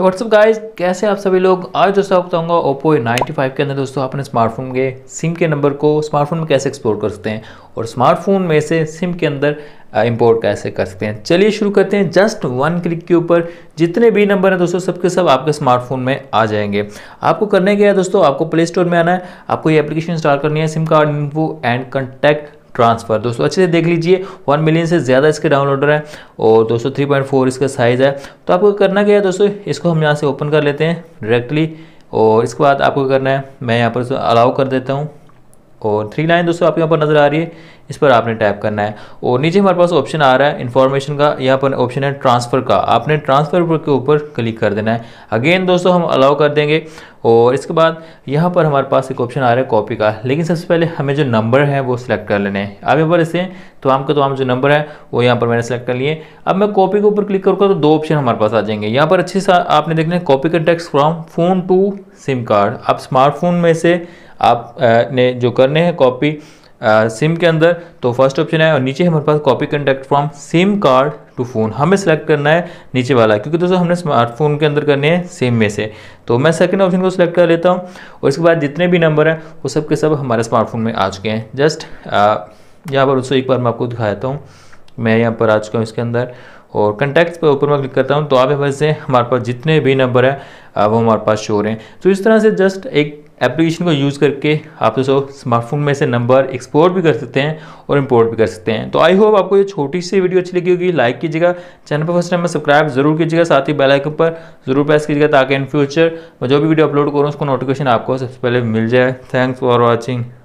WhatsApp guys कैसे आप सभी लोग आज दोस्तों आपको बताऊंगा ओप्पो नाइनटी फाइव के अंदर दोस्तों अपने स्मार्टफोन के सिम के नंबर को स्मार्टफोन में कैसे एक्सप्लोर कर सकते हैं और स्मार्टफोन में से सिम के अंदर इंपोर्ट uh, कैसे कर सकते हैं चलिए शुरू करते हैं जस्ट वन क्लिक के ऊपर जितने भी नंबर हैं दोस्तों सबके सब आपके स्मार्टफोन में आ जाएंगे आपको करने क्या है दोस्तों आपको प्ले स्टोर में आना है आपको ये एप्लीकेशन इंस्टॉल करनी है SIM card info and contact transfer दोस्तों अच्छे से देख लीजिए वन मिलियन से ज़्यादा इसके डाउनलोडर हैं और दोस्तों थ्री पॉइंट फोर इसका साइज़ है तो आपको करना क्या है दोस्तों इसको हम यहाँ से ओपन कर लेते हैं डायरेक्टली और इसके बाद आपको करना है मैं यहाँ पर अलाउ कर देता हूँ और थ्री लाइन दोस्तों आपके यहाँ पर नज़र आ रही है इस पर आपने टैप करना है और नीचे हमारे पास ऑप्शन आ रहा है इन्फॉर्मेशन का यहाँ पर ऑप्शन है ट्रांसफ़र का आपने ट्रांसफ़र के ऊपर क्लिक कर देना है अगेन दोस्तों हम अलाउ कर देंगे और इसके बाद यहाँ पर हमारे पास एक ऑप्शन आ रहा है कॉपी का लेकिन सबसे पहले हमें जो नंबर है वो सिलेक्ट कर लेने हैं अब यहाँ पर इसे तो आम का तो आम जो नंबर है वो यहाँ पर मैंने सेलेक्ट कर लिए अब मैं कॉपी के ऊपर क्लिक करूँगा तो दो ऑप्शन हमारे पास आ जाएंगे यहाँ पर अच्छे से आपने देखना है कॉपी का टैक्स from phone to SIM card आप स्मार्टफोन में से आप ने जो करने हैं कॉपी सिम uh, के अंदर तो फर्स्ट ऑप्शन है और नीचे हमारे पास copy contact from SIM card to phone हमें सेलेक्ट करना है नीचे वाला क्योंकि दोस्तों हमने स्मार्टफोन के अंदर करने हैं सिम में से तो मैं सेकंड ऑप्शन को सिलेक्ट कर लेता हूँ और इसके बाद जितने भी नंबर हैं वो सब के सब हमारे स्मार्टफोन में आ चुके हैं जस्ट uh, यहाँ पर उसको एक बार मैं आपको दिखा देता हूँ मैं यहाँ पर आ चुका हूँ इसके अंदर और कंटैक्ट्स पर ऊपर मैं क्लिक करता हूँ तो आप यहाँ से हमारे पास जितने भी नंबर हैं uh, वो हमारे पास शो रहे हैं तो इस तरह से जस्ट एक एप्लीकेशन को यूज़ करके आप दोस्तों स्मार्टफोन में से नंबर एक्सपोर्ट भी कर सकते हैं और इंपोर्ट भी कर सकते हैं तो आई होप आपको ये छोटी सी वीडियो अच्छी लगी होगी लाइक कीजिएगा चैनल पर फर्स्ट टाइम में सब्सक्राइब जरूर कीजिएगा साथ ही बेल आइकन पर जरूर प्रेस कीजिएगा ताकि इन फ्यूचर मैं जो भी वीडियो अपलोड करूँ उसको नोटिफिकेशन आपको सबसे पहले मिल जाए थैंक्स फॉर वॉचिंग